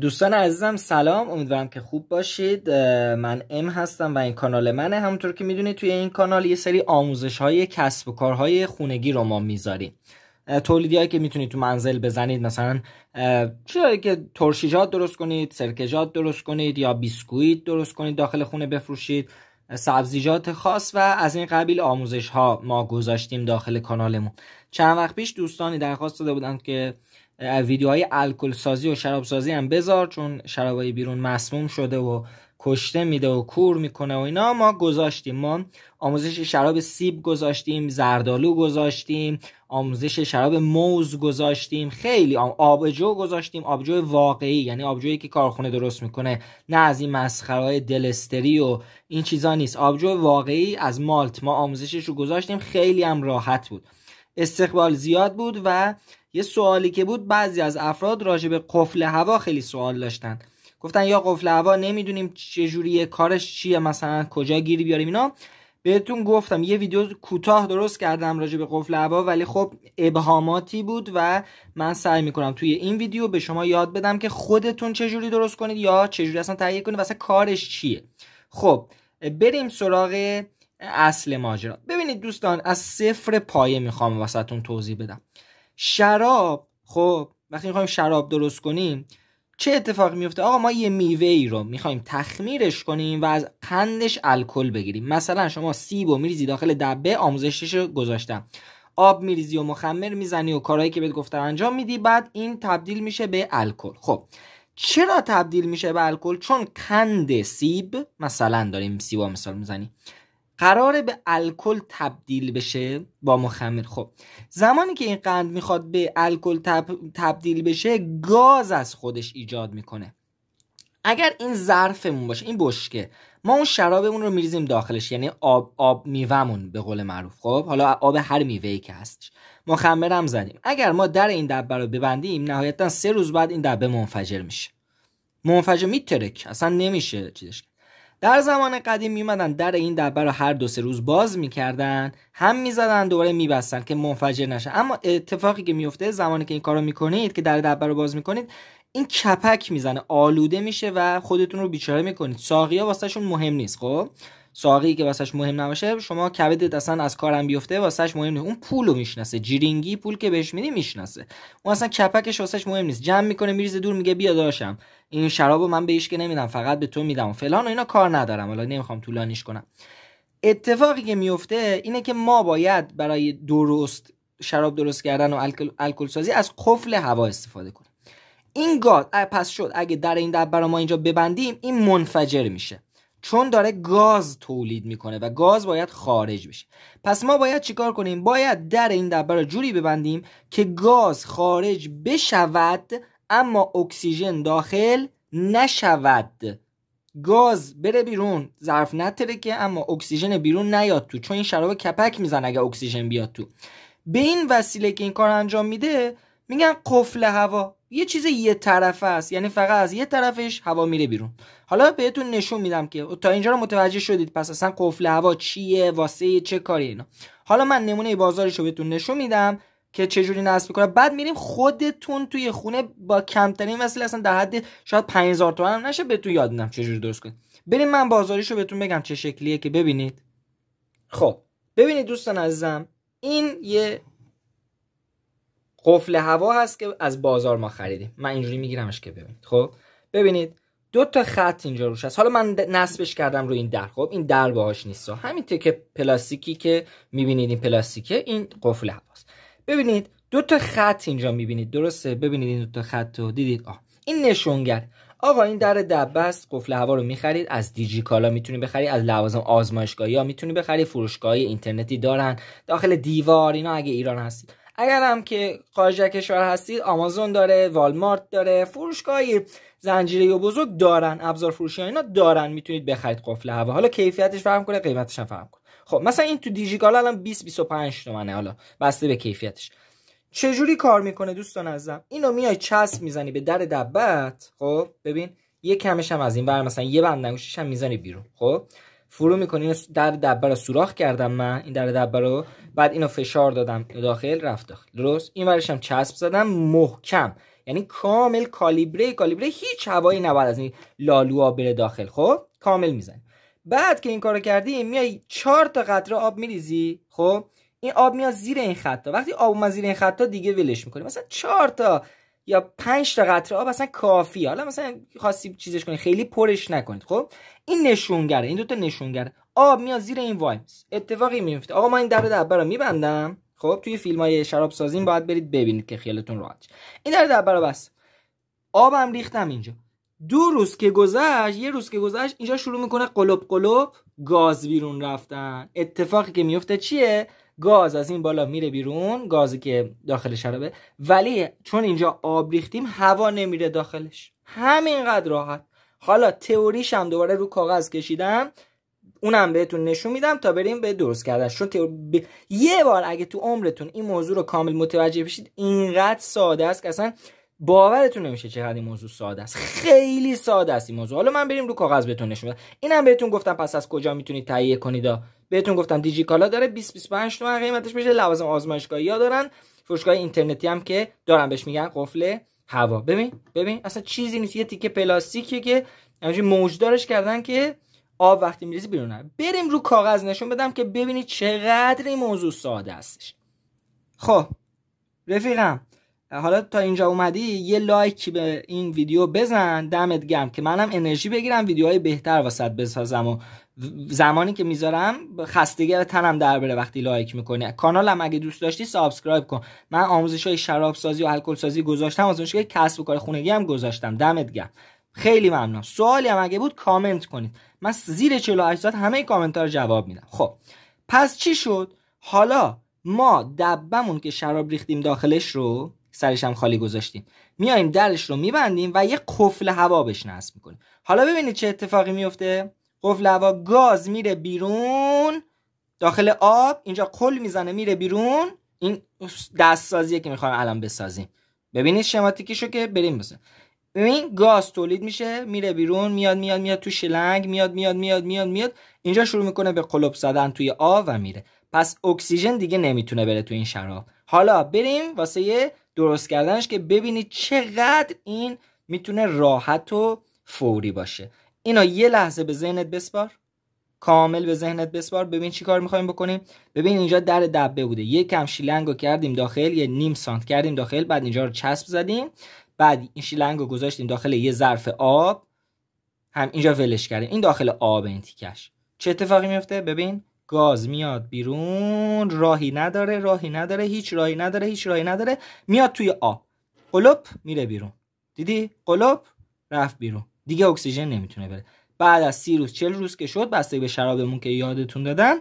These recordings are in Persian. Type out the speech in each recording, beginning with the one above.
دوستان عزیزم سلام امیدوارم که خوب باشید من ام هستم و این کانال منه همونطور که میدونید توی این کانال یه سری آموزش های کسب و کارهای خونگی رو ما میذاریم تولیدی هایی که میتونید تو منزل بزنید مثلا چرا که ترشیجات درست کنید سرکجات درست کنید یا بیسکویت درست کنید داخل خونه بفروشید سبزیجات خاص و از این قبیل آموزش ها ما گذاشتیم داخل کانالمون چند وقت پیش دوستانی درخواست داده بودن که ویدیوهای الکل سازی و شراب سازی هم بذار چون شرابای بیرون مسموم شده و کشته میده و کور میکنه و اینا ما گذاشتیم ما آموزش شراب سیب گذاشتیم زردالو گذاشتیم آموزش شراب موز گذاشتیم خیلی آبجو گذاشتیم آبجو واقعی یعنی آبجویی که کارخونه درست میکنه نه از این مسخرهای دلستری و این چیزا نیست آبجو واقعی از مالت ما آموزشش رو گذاشتیم خیلی هم راحت بود استقبال زیاد بود و یه سوالی که بود بعضی از افراد راجع به قفل هوا خیلی سوال داشتند. گفتن یا قفل هوا نمیدونیم چجوری کارش چیه مثلا کجا گیری بیاریم اینا بهتون گفتم یه ویدیو کوتاه درست کردم راجع به قفل هوا ولی خب ابهاماتی بود و من سعی میکنم توی این ویدیو به شما یاد بدم که خودتون چجوری درست کنید یا چجوری اصلا تهیه کنید واسه کارش چیه خب بریم سراغ اصل ماجرا ببینید دوستان از صفر پایه میخوام واسهتون توضیح بدم شراب خب وقتی میخوایم شراب درست کنیم چه اتفاقی میفته آقا ما یه میوه ای رو میخوایم تخمیرش کنیم و از قندش الکل بگیریم مثلا شما سیب و میریزی داخل دبه آموزشش رو گذاشتم آب میریزی و مخمر میزنی و کارهایی که بهت گفتم انجام میدی بعد این تبدیل میشه به الکل خب چرا تبدیل میشه به الکل چون قند سیب مثلا داریم سیبا مثال میزنی قراره به الکل تبدیل بشه با مخمر خب زمانی که این قند میخواد به الکل تب... تبدیل بشه گاز از خودش ایجاد میکنه اگر این ظرفمون باشه این بشکه ما اون شرابمون رو میریزیم داخلش یعنی آب آب میوهمون به قول معروف خب حالا آب هر میوه‌ای که هستش مخمرم زدیم اگر ما در این دبه رو ببندیم نهایتا سه روز بعد این دبه منفجر میشه منفجر میترک اصلا نمیشه چیزش در زمان قدیم میمدن در این دبه رو هر دو سه روز باز میکردن هم میزدن دوباره میبستن که منفجر نشه اما اتفاقی که میفته زمانی که این کارو میکنید که در دبه رو باز میکنید این کپک میزنه آلوده میشه و خودتون رو بیچاره میکنید ساقیا شون مهم نیست خب ساقی که واسش مهم نباشه شما کبدت اصلا از کارم بیفته واسش مهم نیست اون پولو میشناسه جیرینگی پول که بهش میدی میشناسه اون اصلا کپکش واسش مهم نیست جمع میکنه میریزه دور میگه بیا داشم این شرابو من بهش که نمیدم فقط به تو میدم و فلان و اینا کار ندارم حالا نمیخوام طولانیش کنم اتفاقی که میفته اینه که ما باید برای درست شراب درست کردن و الکل, سازی از قفل هوا استفاده کنیم این گاز پس شد اگه در این در ما اینجا ببندیم این منفجر میشه چون داره گاز تولید میکنه و گاز باید خارج بشه پس ما باید چیکار کنیم باید در این دبه رو جوری ببندیم که گاز خارج بشود اما اکسیژن داخل نشود گاز بره بیرون ظرف نترکه اما اکسیژن بیرون نیاد تو چون این شراب کپک میزن اگه اکسیژن بیاد تو به این وسیله که این کار انجام میده میگن قفل هوا یه چیز یه طرفه است یعنی فقط از یه طرفش هوا میره بیرون حالا بهتون نشون میدم که تا اینجا رو متوجه شدید پس اصلا قفل هوا چیه واسه چه کاری اینا حالا من نمونه بازارش رو بهتون نشون میدم که چجوری نصب میکنه بعد میریم خودتون توی خونه با کمترین وسیله اصلا در حد شاید 5000 تومن نشه بهتون یاد میدم چجوری درست کنید بریم من بازاریش رو بهتون بگم چه شکلیه که ببینید خب ببینید دوستان عزیزم این یه قفل هوا هست که از بازار ما خریدیم من اینجوری میگیرمش که ببینید خب ببینید دو تا خط اینجا روش هست حالا من نصبش کردم رو این در خب این در باهاش نیست همین تکه پلاستیکی که میبینید این پلاستیکه این قفل هواست ببینید دو تا خط اینجا میبینید درسته ببینید این دو تا خط رو دیدید آه. این نشونگر آقا این در دبه قفل هوا رو میخرید از دیجی کالا میتونی بخری از لوازم آزمایشگاهی ها میتونی بخری فروشگاهی اینترنتی دارن داخل دیوار اینا اگه ایران هستید اگر هم که خارج کشور هستید آمازون داره والمارت داره فروشگاه زنجیره و بزرگ دارن ابزار فروشی اینا دارن میتونید بخرید قفل هوا حالا کیفیتش فهم کنه قیمتش هم فهم کنه خب مثلا این تو کالا الان 20 25 تومنه حالا بسته به کیفیتش چجوری کار میکنه دوستان عزیزم اینو میای چسب میزنی به در دبت خب ببین یه کمش هم از این ور مثلا یه بند هم میزنی بیرون خب فرو میکنی در دبه رو سوراخ کردم من این در دبه رو بعد اینو فشار دادم داخل رفت داخل درست این هم چسب زدم محکم یعنی کامل کالیبره کالیبره هیچ هوایی نباید از این لالوها بره داخل خب کامل میزنی بعد که این کارو کردی میای چهار تا قطره آب میریزی خب این آب میاد زیر این خطا وقتی آب اومد زیر این خطا دیگه ولش میکنی مثلا چهار تا یا 5 تا قطره آب اصلا کافی حالا مثلا خواستی چیزش کنی خیلی پرش نکنید خب این نشونگره این دوتا نشونگره آب میاد زیر این وایمز اتفاقی میفته آقا ما این در دبر رو میبندم خب توی فیلم های شراب سازیم باید برید ببینید که خیالتون راحت این در دبر رو بس آبم ریختم اینجا دو روز که گذشت یه روز که گذشت اینجا شروع میکنه قلب قلب گاز بیرون رفتن اتفاقی که میفته چیه گاز از این بالا میره بیرون گازی که داخل شرابه ولی چون اینجا آب ریختیم هوا نمیره داخلش همینقدر راحت حالا تئوریش هم دوباره رو کاغذ کشیدم اونم بهتون نشون میدم تا بریم به درست کردن چون تئوری یه بار اگه تو عمرتون این موضوع رو کامل متوجه بشید اینقدر ساده است که اصلا باورتون نمیشه چقدر این موضوع ساده است خیلی ساده است این موضوع حالا من بریم رو کاغذ بهتون نشون بدم اینم بهتون گفتم پس از کجا میتونید تهیه کنید بهتون گفتم دیجی کالا داره 20 25 تومن قیمتش میشه لوازم آزمایشگاهی یا دارن فروشگاه اینترنتی هم که دارن بهش میگن قفل هوا ببین ببین اصلا چیزی نیست یه تیکه پلاستیکیه که همینجوری موجدارش کردن که آب وقتی میریزی بیرون بریم رو کاغذ نشون بدم که ببینید چقدر این موضوع ساده استش خب رفیقم حالا تا اینجا اومدی یه لایک به این ویدیو بزن دمت گرم که منم انرژی بگیرم ویدیوهای بهتر واسط بسازم و زمانی که میذارم خستگی تنم در بره وقتی لایک میکنی کانالم اگه دوست داشتی سابسکرایب کن من آموزش های شراب سازی و الکل سازی گذاشتم اونش که کسب و کار خونگی هم گذاشتم دمت گرم خیلی ممنونم سوالی هم اگه بود کامنت کنید من زیر 48 ساعت همه کامنت رو جواب میدم خب پس چی شد حالا ما دبمون که شراب ریختیم داخلش رو سرش هم خالی گذاشتیم میایم درش رو میبندیم و یه قفل هوا بهش نصب میکنیم حالا ببینید چه اتفاقی میفته قفل هوا گاز میره بیرون داخل آب اینجا قل میزنه میره بیرون این دست سازیه که میخوام الان بسازیم ببینید شماتیکیشو که بریم بسازیم ببین گاز تولید میشه میره بیرون میاد میاد میاد تو شلنگ میاد میاد میاد میاد میاد اینجا شروع میکنه به قلب زدن توی آب و میره پس اکسیژن دیگه نمیتونه بره تو این شراب حالا بریم واسه درست کردنش که ببینید چقدر این میتونه راحت و فوری باشه اینا یه لحظه به ذهنت بسپار کامل به ذهنت بسپار ببین چی کار میخوایم بکنیم ببین اینجا در دبه بوده یه کم شیلنگ کردیم داخل یه نیم سانت کردیم داخل بعد اینجا رو چسب زدیم بعد این شیلنگ رو گذاشتیم داخل یه ظرف آب هم اینجا ولش کردیم این داخل آب این تیکش چه اتفاقی میفته ببین گاز میاد بیرون راهی نداره راهی نداره هیچ راهی نداره هیچ راهی نداره میاد توی آ قلوب میره بیرون دیدی قلوب رفت بیرون دیگه اکسیژن نمیتونه بره بعد از سی روز چل روز که شد بسته به شرابمون که یادتون دادن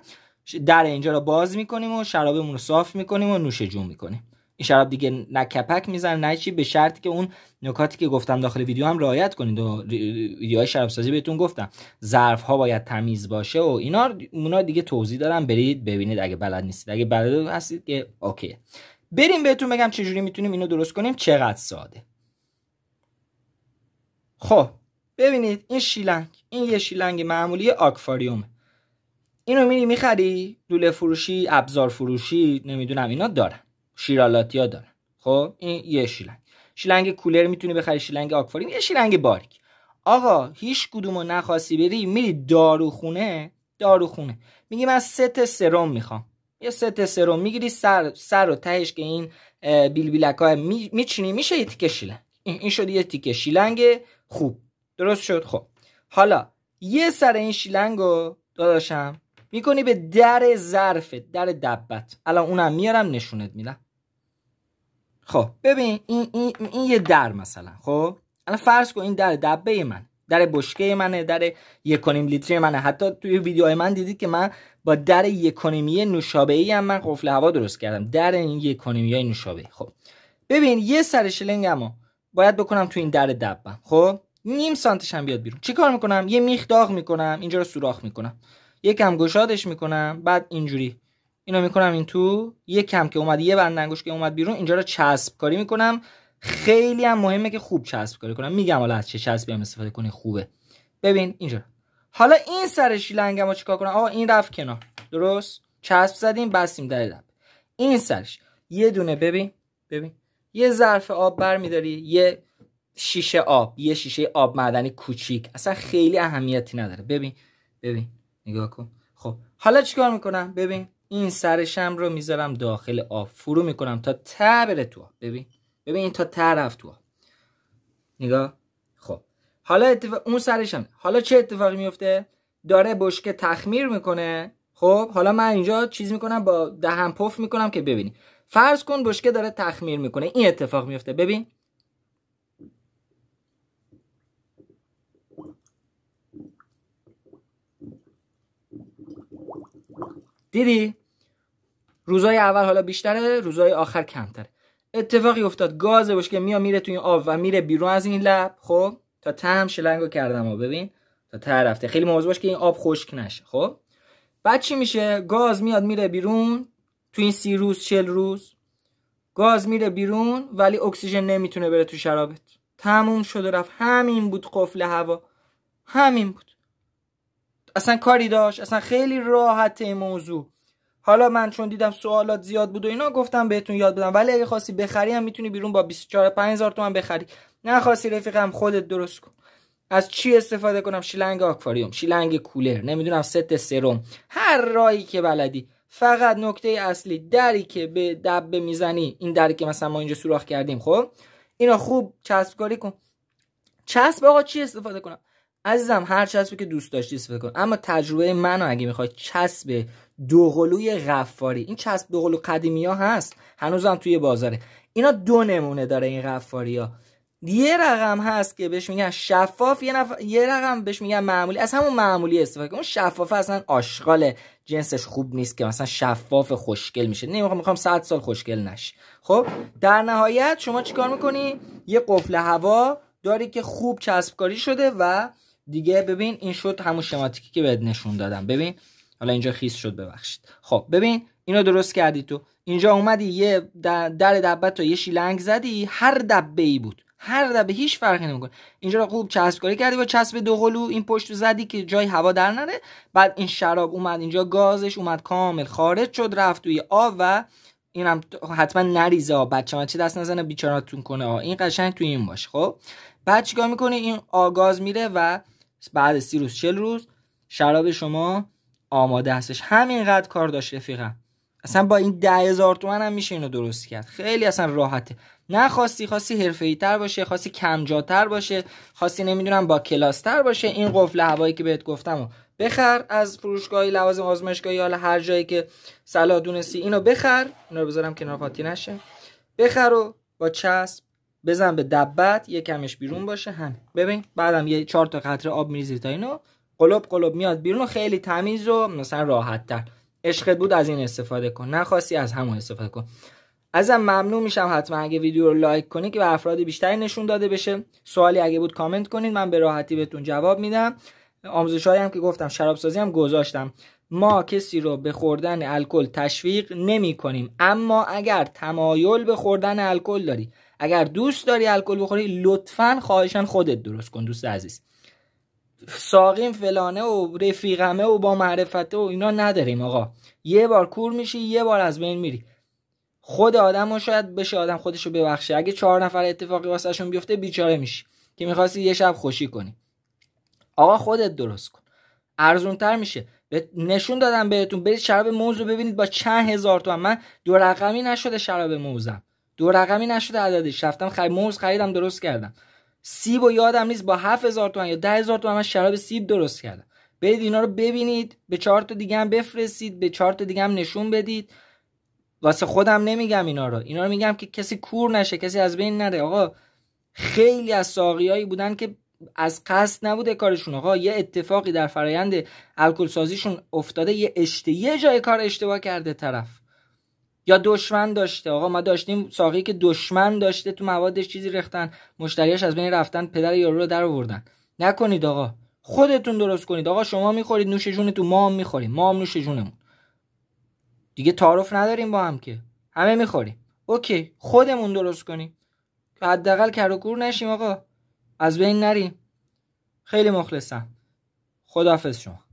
در اینجا رو باز میکنیم و شرابمون رو صاف میکنیم و نوش جون میکنیم این شراب دیگه نه کپک میزنه نه چی به شرطی که اون نکاتی که گفتم داخل ویدیو هم رعایت کنید و ویدیوهای شراب سازی بهتون گفتم ظرف ها باید تمیز باشه و اینا اونا دیگه توضیح دارم برید ببینید اگه بلد نیستید اگه بلد هستید که اوکی بریم بهتون بگم چجوری میتونیم اینو درست کنیم چقدر ساده خب ببینید این شیلنگ این یه شیلنگ معمولی آکواریومه اینو میری میخری دوله فروشی ابزار فروشی نمیدونم اینا دارن شیرالاتیا دارن خب این یه شیلنگ شیلنگ کولر میتونی بخری شیلنگ آکواریم یه شیلنگ باریک آقا هیچ کدومو نخواستی بری میری داروخونه داروخونه میگی من ست سرم میخوام یه ست سرم میگیری سر سر و تهش که این بیل بیلک می، میچینی میشه یه تیکه شیلنگ این شد یه تیکه شیلنگ خوب درست شد خب حالا یه سر این شیلنگ رو داداشم میکنی به در ظرفت در دبت الان اونم میارم نشونت میدم خب ببین این, این, این یه در مثلا خب الان فرض کن این در دبه من در بشکه منه در یکونیم لیتری منه حتی توی ویدیوهای من دیدید که من با در یکونیمی نوشابه ای هم من قفل هوا درست کردم در این یکونیمی های نوشابه خب ببین یه سر شلنگمو باید بکنم تو این در دبم خب نیم سانتش هم بیاد بیرون چیکار میکنم یه میخ داغ میکنم اینجا رو سوراخ میکنم یکم گشادش میکنم بعد اینجوری اینو میکنم این تو یک کم که اومد یه بند انگوش که اومد بیرون اینجا رو چسب کاری میکنم خیلی هم مهمه که خوب چسب کاری کنم میگم حالا از چه چسبی هم استفاده کنی خوبه ببین اینجا حالا این سر شیلنگم رو چیکار کنم آقا این رفت کنار درست چسب زدیم بستیم در لب این سرش یه دونه ببین ببین یه ظرف آب بر میداری یه شیشه آب یه شیشه آب معدنی کوچیک اصلا خیلی اهمیتی نداره ببین ببین نگاه کن خب حالا چیکار میکنم ببین این سرشم رو میذارم داخل آب فرو میکنم تا ته بره تو آب ببین ببین این تا ته رفت تو آب نگاه خب حالا اون سرشم حالا چه اتفاقی میفته داره بشکه تخمیر میکنه خب حالا من اینجا چیز میکنم با دهن پف میکنم که ببینی فرض کن بشکه داره تخمیر میکنه این اتفاق میفته ببین دیدی روزای اول حالا بیشتره روزای آخر کمتره اتفاقی افتاد گاز که میاد میره تو این آب و میره بیرون از این لب خب تا تم شلنگو کردم ببین تا ته رفته خیلی مواظب که این آب خشک نشه خب بعد چی میشه گاز میاد میره بیرون تو این سی روز چل روز گاز میره بیرون ولی اکسیژن نمیتونه بره تو شرابت تموم و رفت همین بود قفل هوا همین بود اصلا کاری داشت اصلا خیلی راحت این موضوع حالا من چون دیدم سوالات زیاد بود و اینا گفتم بهتون یاد بدم ولی اگه خواستی بخری هم میتونی بیرون با 24 5000 تومن بخری نخواستی رفیقم خودت درست کن از چی استفاده کنم شیلنگ آکواریوم شیلنگ کولر نمیدونم ست سرم هر رایی که بلدی فقط نکته اصلی دری که به دبه میزنی این دری که مثلا ما اینجا سوراخ کردیم خب اینو خوب چسبکاری کن چسب آقا چی استفاده کنم عزیزم هر چسبی که دوست داشتی استفاده کن اما تجربه منو اگه میخوای چسب دوقلوی غفاری این چسب قلو قدیمی ها هست هنوزم توی بازاره اینا دو نمونه داره این غفاری ها یه رقم هست که بهش میگن شفاف یه, نف... یه رقم بهش میگن معمولی از همون معمولی استفاده کن اون شفاف اصلا آشغال جنسش خوب نیست که مثلا شفاف خوشگل میشه نمیخوام میخوام 100 سال خوشگل نشه خب در نهایت شما چیکار میکنی یه قفل هوا داری که خوب چسبکاری شده و دیگه ببین این شد همون شماتیکی که بهت نشون دادم ببین حالا اینجا خیس شد ببخشید خب ببین اینو درست کردی تو اینجا اومدی یه در دبه تو یه شیلنگ زدی هر دبه ای بود هر دبه هیچ فرقی نمیکنه اینجا رو خوب چسب کاری کردی با چسب دوقلو این پشت رو زدی که جای هوا در نره بعد این شراب اومد اینجا گازش اومد کامل خارج شد رفت توی آب و هم حتما نریزه آب بچه چی دست نزنه تون کنه آه. این قشنگ تو این باش خب بعد چیکار میکنی این آغاز میره و بعد سی روز چل روز شراب شما آماده هستش همینقدر کار داشت رفیقم اصلا با این ده هزار تومن هم میشه اینو درست کرد خیلی اصلا راحته نه خواستی خواستی حرفه تر باشه خواستی کمجاتر باشه خواستی نمیدونم با کلاس باشه این قفل هوایی که بهت گفتم و بخر از فروشگاهی لوازم آزمایشگاهی حالا هر جایی که سلا دونستی اینو بخر اینو بذارم کنار نشه بخر و با چسب بزن به دبت یه کمش بیرون باشه هم ببین بعدم یه چهار تا قطره آب میریزی تا اینو قلوب قلوب میاد بیرون خیلی تمیز و مثلا راحت تر عشقت بود از این استفاده کن نخواستی از همون استفاده کن ازم ممنون میشم حتما اگه ویدیو رو لایک کنی که به افراد بیشتری نشون داده بشه سوالی اگه بود کامنت کنید من به راحتی بهتون جواب میدم آموزش هم که گفتم شراب سازی هم گذاشتم ما کسی رو به خوردن الکل تشویق نمی کنیم اما اگر تمایل به خوردن الکل داری اگر دوست داری الکل بخوری لطفا خواهشان خودت درست کن دوست عزیز ساقیم فلانه و رفیقمه و با معرفته و اینا نداریم آقا یه بار کور میشی یه بار از بین میری خود آدم و شاید بشه آدم خودشو ببخشه اگه چهار نفر اتفاقی واسهشون بیفته بیچاره میشی که میخواستی یه شب خوشی کنی آقا خودت درست کن ارزونتر میشه به نشون دادم بهتون برید شراب موز ببینید با چند هزار تومن من دو رقمی نشده شراب موزم دو رقمی نشده عددش رفتم خرید موز خریدم درست کردم سیب و یادم نیست با 7000 تومن یا 10000 تومن من شراب سیب درست کردم برید اینا رو ببینید به چهار تا دیگه هم بفرستید به چهار تا دیگه هم نشون بدید واسه خودم نمیگم اینا رو اینا رو میگم که کسی کور نشه کسی از بین نره آقا خیلی از ساقیایی بودن که از قصد نبوده کارشون آقا یه اتفاقی در فرایند الکل سازیشون افتاده یه اشته یه جای کار اشتباه کرده طرف دشمن داشته آقا ما داشتیم ساقی که دشمن داشته تو موادش چیزی ریختن مشتریاش از بین رفتن پدر یارو رو در آوردن نکنید آقا خودتون درست کنید آقا شما میخورید نوش جونتون ما هم میخوریم ما هم نوش جونمون دیگه تعارف نداریم با هم که همه میخوریم اوکی خودمون درست کنیم که حداقل کروکور نشیم آقا از بین نریم خیلی مخلصم خدا شما